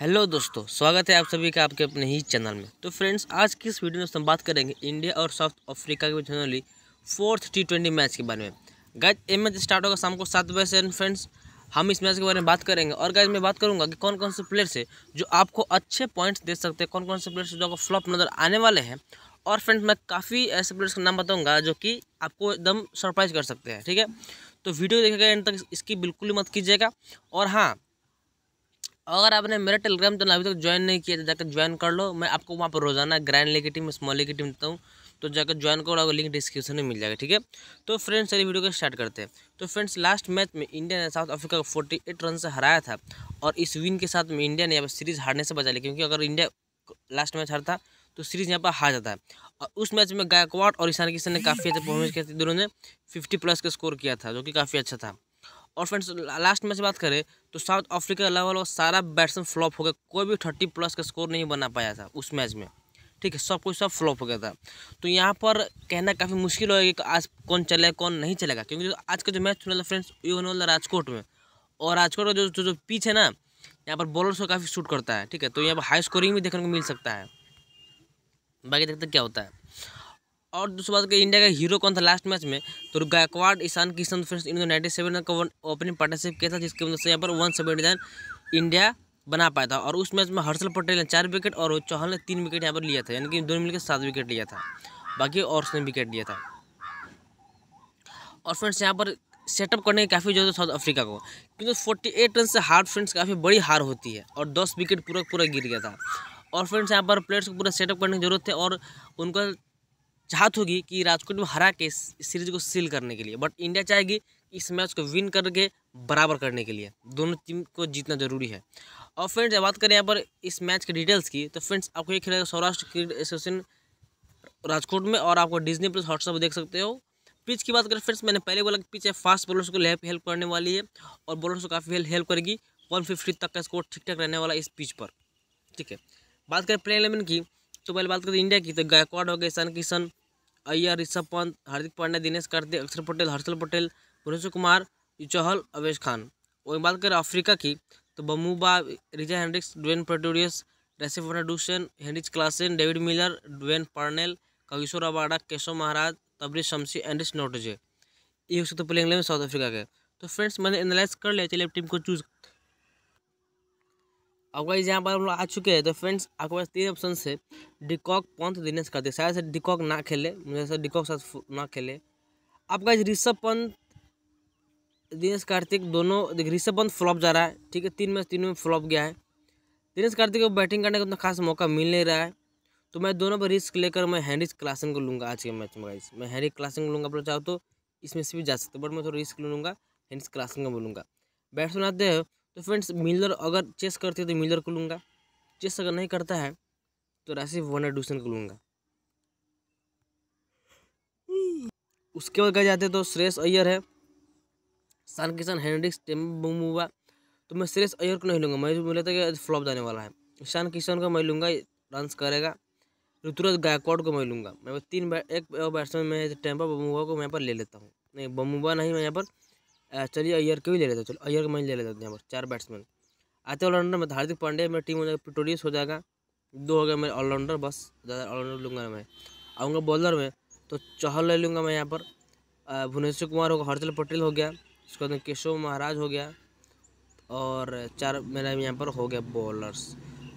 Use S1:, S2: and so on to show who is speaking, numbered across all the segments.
S1: hello दोस्तों स्वागत है आप सभी का आपके अपने ही चैनल में तो फ्रेंड्स आज की इस वीडियो में हम बात करेंगे इंडिया और साउथ अफ्रीका के बीच होने वाली फोर्थ टी ट्वेंटी मैच के बारे में गाइज ये मैच स्टार्ट होगा शाम को सात बजे से फ्रेंड्स हम इस मैच के बारे में बात करेंगे और गाइज मैं बात करूंगा कि कौन कौन से प्लेयर्स है जो आपको अच्छे पॉइंट्स दे सकते हैं कौन कौन से प्लेयर्स जो आपको फ्लॉप नज़र आने वाले हैं और फ्रेंड्स मैं काफ़ी ऐसे प्लेयर्स का नाम बताऊँगा जो कि आपको एकदम सरप्राइज कर सकते हैं ठीक है तो वीडियो देखेगा एंड तक इसकी बिल्कुल ही मत कीजिएगा और हाँ अगर आपने मेरा टेलीग्राम तो चैनल अभी तक ज्वाइन नहीं किया तो जाकर ज्वाइन कर लो मैं आपको वहाँ पर रोजाना ग्रैंड लेकर टीम स्मॉल लेकर टीम देता हूँ तो जाकर ज्वाइन करो आपको लिंक डिस्क्रिप्शन में मिल जाएगा ठीक है तो फ्रेंड्स चलिए वीडियो को स्टार्ट करते हैं तो फ्रेंड्स लास्ट मैच में इंडिया ने साउथ अफ्रीका को फोर्टी एट रन से हराया था और इस विन के साथ में इंडिया ने यहाँ पर सीरीज हारने से बचा लिया क्योंकि अगर इंडिया लास्ट मैच हारता तो सीरीज यहाँ पर हार जाता है और उस मैच में गायकवाड़ और ईशान किशन ने काफ़ी अच्छा परफॉर्मेंस किया था दोनों ने फिफ्टी प्लस का स्कोर किया था जो कि काफ़ी अच्छा था और फ्रेंड्स लास्ट मैच बात करें तो साउथ अफ्रीका के अलग सारा बैट्समैन फ्लॉप हो गया कोई भी थर्टी प्लस का स्कोर नहीं बना पाया था उस मैच में ठीक है सब कुछ सब फ्लॉप हो गया था तो यहाँ पर कहना काफ़ी मुश्किल होगा कि आज कौन चलेगा कौन नहीं चलेगा क्योंकि जो आज का जो मैच होने वाला फ्रेंड्स ये होने वाला राजकोट में और राजकोट का जो जो, जो पिच है ना यहाँ पर बॉलर्स को काफ़ी शूट करता है ठीक है तो यहाँ पर हाई स्कोरिंग भी देखने को मिल सकता है बाकी देखते क्या होता है और दूसरी बात कि इंडिया का हीरो कौन था लास्ट मैच में तो गायकवाड़ ईशान किशन फ्रेंड्स इन्होंने नाइन्टी सेवन का ओपनिंग पार्टनरशिप किया था जिसकी वजह से यहाँ पर वन सेवेंटी नाइन इंडिया बना पाया था और उस मैच में हर्षल पटेल ने चार विकेट और चौहान ने तीन विकेट यहाँ पर लिया था यानी कि दोनों मिलकर सात विकेट लिया था बाकी और उसने विकेट लिया था और फ्रेंड्स यहाँ पर सेटअप करने की काफ़ी जरूरत साउथ अफ्रीका को क्योंकि फोर्टी एट रन से हार फ्रेंड्स काफ़ी बड़ी हार होती है और दस विकेट पूरा पूरा गिर गया था और फ्रेंड्स यहाँ पर प्लेयर्स को पूरा सेटअप करने की जरूरत थी और उनका चाहत होगी कि राजकोट में हरा के सीरीज को सील करने के लिए बट इंडिया चाहेगी इस मैच को विन करके बराबर करने के लिए दोनों टीम को जीतना जरूरी है और फ्रेंड्स बात करें यहाँ पर इस मैच के डिटेल्स की तो फ्रेंड्स आपको ये खेलेगा सौराष्ट्र क्रिकेट एसोसिएशन राजकोट में और आपको डिजनी प्लस हॉटस्टार देख सकते हो पिच की बात करें फ्रेंड्स मैंने पहले बोला कि पिच है फास्ट बॉलर्स को लेप हेल्प करने वाली है और बॉलर्स को काफ़ी हेल्प करेगी वन फिफ्टी तक का स्कोर ठीक ठाक रहने वाला इस पिच पर ठीक है बात करें प्लेन इलेवन की तो पहले बात करते इंडिया की तो गायकवाड़ हो गए ईशान किशन अय्यर ऋषभ पंत हार्दिक पांड्या दिनेश कार्तिक अक्षर पटेल हर्षल पटेल भुवनेश्वर कुमार चहल अवेश खान और बात करें अफ्रीका की तो बमूबा रिजा Hendricks Dwaine Pretorius Rassie van der Dussen Heinrich Klaasen David Miller Dwaine Parnell Kagiso Rabada Keshav Maharaj Tabraiz Shamsi Anrich Nortje ये हो सकते प्लेइंग इलेवन साउथ अफ्रीका के तो फ्रेंड्स मैंने एनालाइज कर लिया चलिए टीम को चूज अब गाइज यहाँ पर हम लोग आ चुके हैं तो फ्रेंड्स आपके पास तीन ऑप्शन है डिकॉक पंथ दिनेश कार्तिक शायद से डिकॉक ना खेले मुझे से डिकॉक साथ ना खेले अब गाइस ऋषभ पंत दिनेश कार्तिक दोनों ऋषभ पंत फ्लॉप जा रहा है ठीक है तीन मैच तीनों में फ्लॉप गया है दिनेश कार्तिक को बैटिंग करने का उतना खास मौका मिल नहीं रहा है तो मैं दोनों पर रिस्क लेकर मैं हैंनरी क्लासन को लूँगा आज के मैच में गाइस मैं हैंनरी क्लासन को लूँगा अपना चाहो तो इसमें से भी जा सकते बट मैं थोड़ा रिस्क लूँगा हैंनरी क्लासन को बोलूँगा बैट्समैन आते हैं तो फ्रेंड्स मिलर अगर चेस करते हैं तो मिलर को लूँगा चेस अगर नहीं करता है तो राशि वन एडूसन को लूँगा उसके बाद कहा जाते हैं तो श्रेयस अय्यर है सान किसान हेनरिक्स टेम्बुआ तो मैं श्रेयस अय्यर को नहीं लूँगा मैं मुझे लगता है कि फ्लॉप जाने वाला है शान किशन को मैं लूँगा डांस करेगा ऋतुराज गायकवाड़ को मैं लूँगा मैं तीन बै, एक बैट्समैन में टेम्पा बमुआ को मैं यहाँ पर ले लेता हूँ नहीं बमुआ नहीं मैं यहाँ पर चलिए अयर के भी ले लेते हैं चलो अयर का मैंने ले लेते हैं यहाँ पर चार बैट्समैन आते ऑलराउंडर में हार्दिक पांडे मेरा टीम हो जाएगा प्रिटोरियस हो जाएगा दो हो गया मेरे ऑलराउंडर बस ज़्यादा ऑलराउंडर लूँगा मैं आऊँगा बॉलर में तो चहल ले लूँगा मैं यहाँ पर भुवनेश्वर कुमार होगा हर्षल पटेल हो गया उसके बाद केशव महाराज हो गया और चार मेरा यहाँ पर हो गया बॉलर्स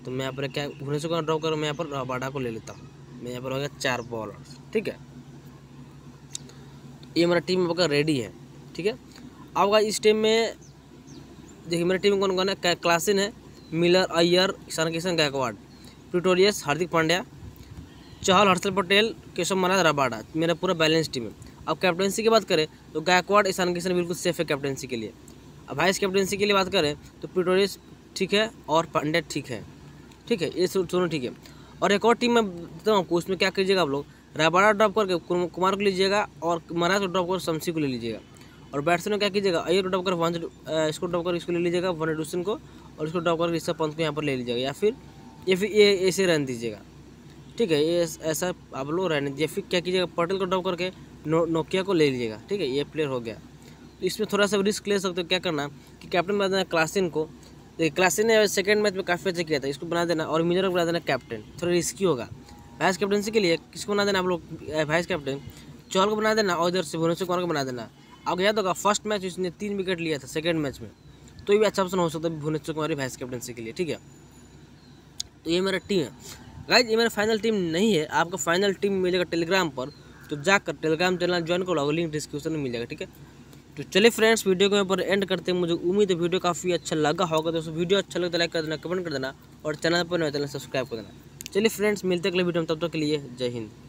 S1: तो मैं यहाँ पर क्या भुवनेश्वर कुमार ड्रॉप कर मैं यहाँ पर रबाडा को ले लेता हूँ मैं यहाँ पर हो गया चार बॉलर्स ठीक है ये मेरा टीम आपका रेडी है ठीक है आपका इस टीम में देखिए मेरी टीम में कौन कौन है क्लासिन है Miller Iyer Ishan Kishan Gaikwad Pretorius Hardik Pandya Chahal Harshal Patel Keshav Maharaj Rabada मेरा पूरा बैलेंस टीम है अब कैप्टनसी की बात करें तो गायकवाड़ ईशान किशन बिल्कुल सेफ है कैप्टनसी के लिए अब वाइस कैप्टनसी के लिए बात करें तो प्रिटोरियस ठीक है और पांड्या ठीक है ठीक है ये दोनों ठीक है और एक और टीम में देता हूँ आपको उसमें क्या कीजिएगा आप लोग रायबाड़ा ड्रॉप करके कुमार को लीजिएगा और महाराज को ड्रॉप कर शमसी को ले लीजिएगा और बैट्समैन क्या कीजिएगा अयर को डब कर वन इसको डब कर इसको ले लीजिएगा वन एडूसन को और इसको डॉप करके इसका पंथ को यहाँ पर ले लीजिएगा या फिर ये फिर ये ऐसे रहने दीजिएगा ठीक है ये ऐसा आप लोग रहने दीजिए फिर क्या कीजिएगा पटेल को डॉप करके नो नोकिया को ले लीजिएगा ठीक है ये प्लेयर हो गया तो इसमें थोड़ा सा रिस्क ले सकते हो क्या करना कि कैप्टन बना देना क्लासिन को देखिए क्लासिन ने सेकेंड मैच में काफ़ी अच्छा किया था इसको बना देना और मिनर को बना देना कैप्टन थोड़ा रिस्की होगा वाइस कैप्टनसी के लिए किसको बना देना आप लोग वाइस कैप्टन चौल को बना देना और इधर से भुवनेश्वर कुमार को बना देना आपको याद होगा फर्स्ट मैच इसने तीन विकेट लिया था सेकेंड मैच में तो ये भी अच्छा ऑप्शन हो सकता है भुवनेश्वर कुमारी वाइस कैप्टनसी के लिए ठीक है तो ये मेरा टीम है गाइज ये मेरा फाइनल टीम नहीं है आपको फाइनल टीम मिलेगा टेलीग्राम पर तो जाकर टेलीग्राम चैनल ज्वाइन करो लो लिंक डिस्क्रिप्शन में मिल जाएगा ठीक है तो चलिए फ्रेंड्स वीडियो को यहाँ पर एंड करते हैं मुझे उम्मीद है वीडियो काफ़ी अच्छा लगा होगा दोस्तों वीडियो अच्छा लगे तो लाइक कर देना कमेंट कर देना और चैनल पर नए तो चैनल सब्सक्राइब कर देना चलिए फ्रेंड्स मिलते अगले वीडियो में तब तक के लिए जय हिंद